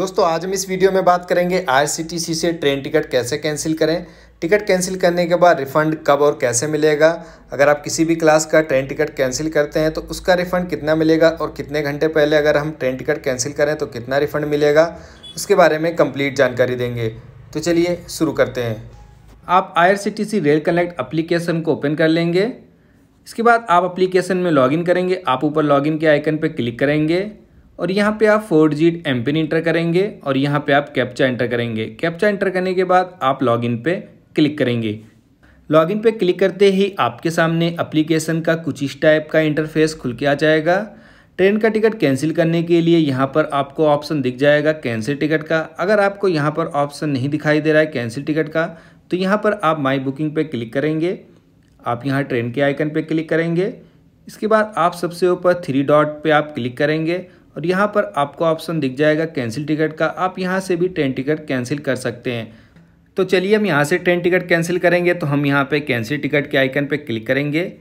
दोस्तों आज हम इस वीडियो में बात करेंगे आईआरसीटीसी से ट्रेन टिकट कैसे कैंसिल करें टिकट कैंसिल करने के बाद रिफ़ंड कब और कैसे मिलेगा अगर आप किसी भी क्लास का ट्रेन टिकट कैंसिल करते हैं तो उसका रिफ़ंड कितना मिलेगा और कितने घंटे पहले अगर हम ट्रेन टिकट कैंसिल करें तो कितना रिफ़ंड मिलेगा उसके बारे में कम्प्लीट जानकारी देंगे तो चलिए शुरू करते हैं आप आई रेल कनेक्ट अप्लीकेशन को ओपन कर लेंगे इसके बाद आप अप्लीकेशन में लॉगिन करेंगे आप ऊपर लॉगिन के आइकन पर क्लिक करेंगे और यहाँ पे आप four G M pin enter करेंगे और यहाँ पे आप कैप्चा इंटर करेंगे कैप्चा इंटर करने के बाद आप लॉगिन पे क्लिक करेंगे लॉगिन पे क्लिक करते ही आपके सामने अप्लीकेशन का कुछ इस टाइप का इंटरफेस खुल के आ जाएगा ट्रेन का टिकट कैंसिल करने के लिए यहाँ पर आपको ऑप्शन दिख जाएगा कैंसिल टिकट का अगर आपको यहाँ पर ऑप्शन नहीं दिखाई दे रहा है कैंसिल टिकट का तो यहाँ पर आप माई बुकिंग पे क्लिक करेंगे आप यहाँ ट्रेन के आइकन पर क्लिक करेंगे इसके बाद आप सबसे ऊपर थ्री डॉट पे आप क्लिक करेंगे और यहाँ पर आपको ऑप्शन दिख जाएगा कैंसिल टिकट का आप यहाँ से भी ट्रेन टिकट कैंसिल कर सकते हैं तो चलिए हम यहाँ से ट्रेन टिकट कैंसिल करेंगे तो हम यहाँ पे कैंसिल टिकट के आइकन पे क्लिक करेंगे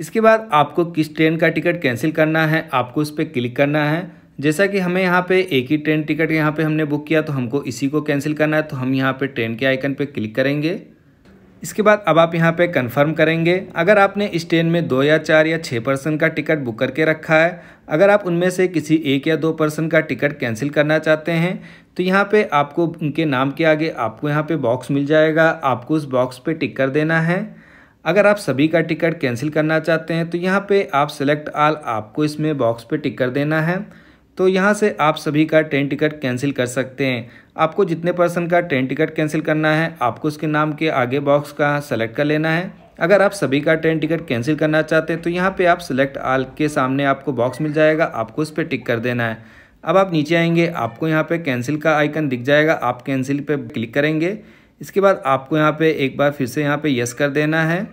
इसके बाद आपको किस ट्रेन का टिकट कैंसिल करना है आपको उस पर क्लिक करना है जैसा कि हमें यहाँ पे एक ही ट्रेन टिकट यहाँ पे हमने बुक किया तो हमको इसी को कैंसिल करना है तो हम यहाँ पे ट्रेन के आइकन पे क्लिक करेंगे इसके बाद अब आप यहाँ पे कंफर्म करेंगे अगर आपने इस ट्रेन में दो या चार या छः पर्सन का टिकट बुक करके रखा है अगर आप उनमें से किसी एक या दो पर्सन का टिकट कैंसिल करना चाहते हैं तो यहाँ पे आपको उनके नाम के आगे आपको यहाँ पे बॉक्स मिल जाएगा आपको उस बॉक्स पे टिक कर देना है अगर आप सभी का टिकट कैंसिल करना चाहते हैं तो यहाँ पर आप सेलेक्ट आल आपको इसमें बॉक्स पर टिक कर देना है तो यहाँ से आप सभी का ट्रेन टिकट कैंसिल कर सकते हैं आपको जितने पर्सन का ट्रेन टिकट कैंसिल करना है आपको उसके नाम के आगे बॉक्स का सेलेक्ट कर लेना है अगर आप सभी का ट्रेन टिकट कैंसिल करना चाहते हैं तो यहाँ पे आप सेलेक्ट आल के सामने आपको बॉक्स मिल जाएगा आपको उस पर टिक कर देना है अब आप नीचे आएंगे आपको यहाँ पे कैंसिल का आइकन दिख जाएगा आप कैंसिल पे क्लिक करेंगे इसके बाद आपको यहाँ पे एक बार फिर से यहाँ पे यस कर देना है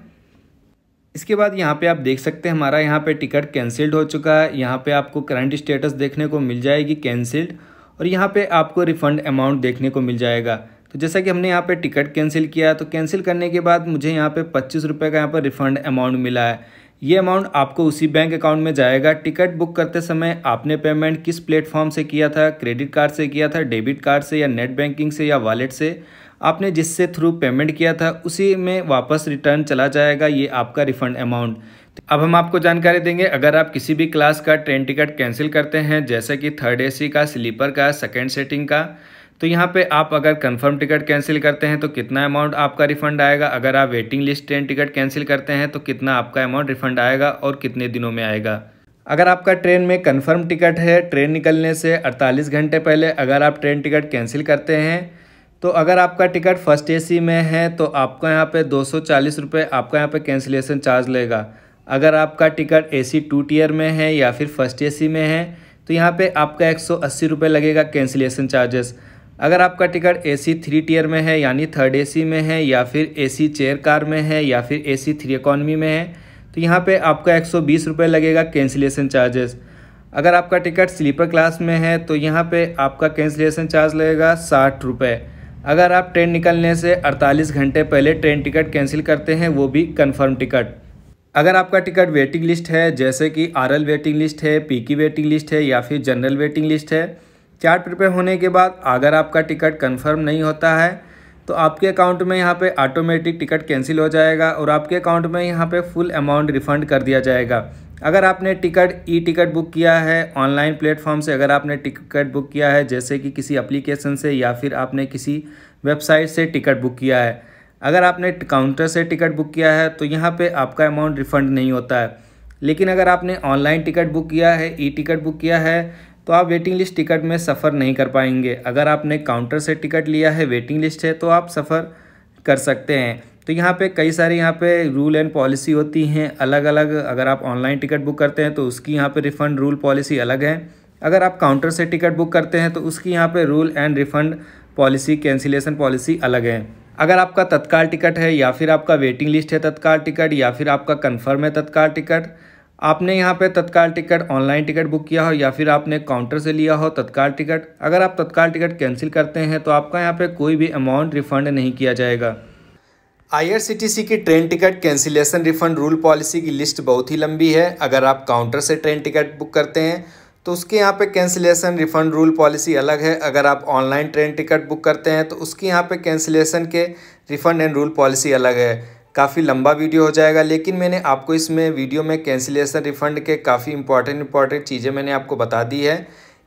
इसके बाद यहाँ पे आप देख सकते हैं हमारा यहाँ पे टिकट कैंसिल्ड हो चुका है यहाँ पे आपको करंट स्टेटस देखने को मिल जाएगी कैंसिल्ड और यहाँ पे आपको रिफ़ंड अमाउंट देखने को मिल जाएगा तो जैसा कि हमने यहाँ पे टिकट कैंसिल किया तो कैंसिल करने के बाद मुझे यहाँ पे पच्चीस रुपये का यहाँ पर रिफ़ंड अमाउंट मिला है ये अमाउंट आपको उसी बैंक अकाउंट में जाएगा टिकट बुक करते समय आपने पेमेंट किस प्लेटफॉर्म से किया था क्रेडिट कार्ड से किया था डेबिट कार्ड से या नेट बैंकिंग से या वॉलेट से आपने जिससे थ्रू पेमेंट किया था उसी में वापस रिटर्न चला जाएगा ये आपका रिफंड अमाउंट अब हम आपको जानकारी देंगे अगर आप किसी भी क्लास का ट्रेन टिकट कैंसिल करते हैं जैसे कि थर्ड एसी का स्लीपर का सेकेंड सेटिंग का तो यहाँ पे आप अगर कंफर्म टिकट कैंसिल करते हैं तो कितना अमाउंट आपका रिफंड आएगा अगर आप waiting list train ticket cancel करते हैं तो कितना आपका अमाउंट रिफंड आएगा और कितने दिनों में आएगा अगर आपका ट्रेन में कंफर्म टिकट है ट्रेन निकलने से 48 घंटे पहले अगर आप ट्रेन टिकट कैंसिल करते हैं तो अगर आपका टिकट फर्स्ट एसी में है तो आपका यहाँ पे दो सौ आपका यहाँ पे कैंसिलेशन चार्ज लेगा अगर आपका टिकट एसी टू टीयर में है या फिर फर्स्ट एसी में है तो यहाँ पे आपका एक सौ लगेगा कैंसिलेशन चार्जेस अगर आपका ticket A C three tier में है यानी थर्ड ए में है या फिर सी चेयर कार में है या फिर सी थ्री इकॉनमी में है तो यहाँ पे आपका एक सौ लगेगा कैंसिलेशन चार्जेस अगर आपका टिकट स्लीपर क्लास में है तो यहाँ पे आपका कैंसिलेशन चार्ज लगेगा साठ रुपये अगर आप ट्रेन निकलने से 48 घंटे पहले ट्रेन टिकट कैंसिल करते हैं वो भी कन्फर्म टिकट अगर आपका टिकट वेटिंग लिस्ट है जैसे कि आरएल वेटिंग लिस्ट है पीकी वेटिंग लिस्ट है या फिर जनरल वेटिंग लिस्ट है चार्ट प्रिपेयर होने के बाद अगर आपका टिकट कंफर्म नहीं होता है तो आपके अकाउंट में यहाँ पे ऑटोमेटिक टिकट कैंसिल हो जाएगा और आपके अकाउंट में यहाँ पे फुल अमाउंट रिफंड कर दिया जाएगा अगर आपने टिकट ई टिकट बुक किया है ऑनलाइन प्लेटफॉर्म से अगर आपने टिकट बुक किया है जैसे कि किसी एप्लीकेशन से या फिर आपने किसी वेबसाइट से टिकट बुक किया है अगर आपने काउंटर से टिकट बुक किया है तो यहाँ पे आपका अमाउंट रिफ़ंड नहीं होता है लेकिन अगर आपने ऑनलाइन टिकट बुक किया है ई टिकट बुक किया है तो आप वेटिंग लिस्ट टिकट में सफ़र नहीं कर पाएंगे अगर आपने काउंटर से टिकट लिया है वेटिंग लिस्ट है तो आप सफ़र कर सकते हैं तो यहाँ पे कई सारे यहाँ पे रूल एंड पॉलिसी होती हैं अलग अलग अगर आप ऑनलाइन टिकट बुक करते हैं तो उसकी यहाँ पे रिफ़ंड रूल पॉलिसी अलग है अगर आप काउंटर से टिकट बुक करते हैं तो उसकी यहाँ पे rule and refund policy cancellation policy अलग है अगर आपका तत्काल टिकट है या फिर आपका वेटिंग लिस्ट है तत्काल टिकट या फिर आपका कन्फर्म है तत्काल टिकट आपने यहाँ पे तत्काल टिकट ऑनलाइन टिकट बुक किया हो या फिर आपने काउंटर से लिया हो तत्काल टिकट अगर आप तत्काल टिकट कैंसिल करते हैं तो आपका यहाँ पे कोई भी अमाउंट रिफ़ंड नहीं किया जाएगा आईआरसीटीसी की train ticket cancellation refund rule policy की लिस्ट बहुत ही लंबी है अगर आप काउंटर से ट्रेन टिकट बुक करते हैं तो उसके यहाँ पे कैंसिलेशन रिफंड रूल पॉलिसी अलग है अगर आप ऑनलाइन ट्रेन टिकट बुक करते हैं तो उसके यहाँ पे कैंसिलेशन के रिफंड एंड रूल पॉलिसी अलग है काफ़ी लंबा वीडियो हो जाएगा लेकिन मैंने आपको इसमें वीडियो में कैंसिलेशन रिफंड के काफ़ी इंपॉर्टेंट इंपॉर्टेंट चीज़ें मैंने आपको बता दी है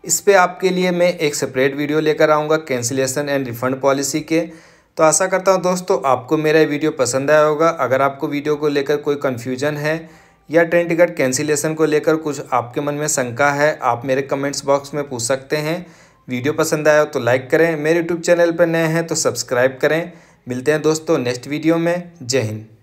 इस पर आपके लिए मैं एक सेपरेट वीडियो लेकर आऊँगा कैंसिलेशन एंड रिफंड पॉलिसी के तो आशा करता हूँ दोस्तों आपको मेरा वीडियो पसंद आया होगा अगर आपको वीडियो को लेकर कोई कन्फ्यूजन है या ट्रेन टिकट कैंसिलेशन को लेकर कुछ आपके मन में शंका है आप मेरे कमेंट्स बॉक्स में पूछ सकते हैं वीडियो पसंद आया हो तो लाइक करें मेरे यूट्यूब चैनल पर नए हैं तो सब्सक्राइब करें मिलते हैं दोस्तों नेक्स्ट वीडियो में जय हिंद